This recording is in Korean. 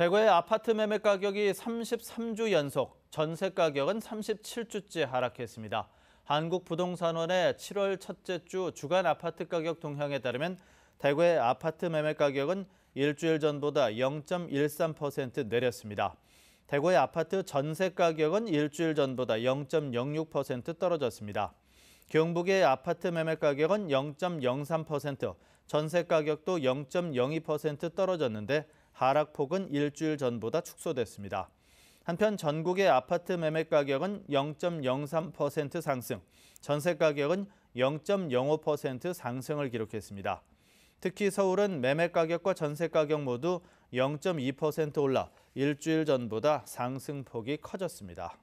대구의 아파트 매매 가격이 33주 연속, 전세 가격은 37주째 하락했습니다. 한국부동산원의 7월 첫째 주 주간 아파트 가격 동향에 따르면 대구의 아파트 매매 가격은 일주일 전보다 0.13% 내렸습니다. 대구의 아파트 전세 가격은 일주일 전보다 0.06% 떨어졌습니다. 경북의 아파트 매매 가격은 0.03%, 전세 가격도 0.02% 떨어졌는데 하락폭은 일주일 전보다 축소됐습니다. 한편 전국의 아파트 매매 가격은 0.03% 상승, 전세 가격은 0.05% 상승을 기록했습니다. 특히 서울은 매매 가격과 전세 가격 모두 0.2% 올라 일주일 전보다 상승폭이 커졌습니다.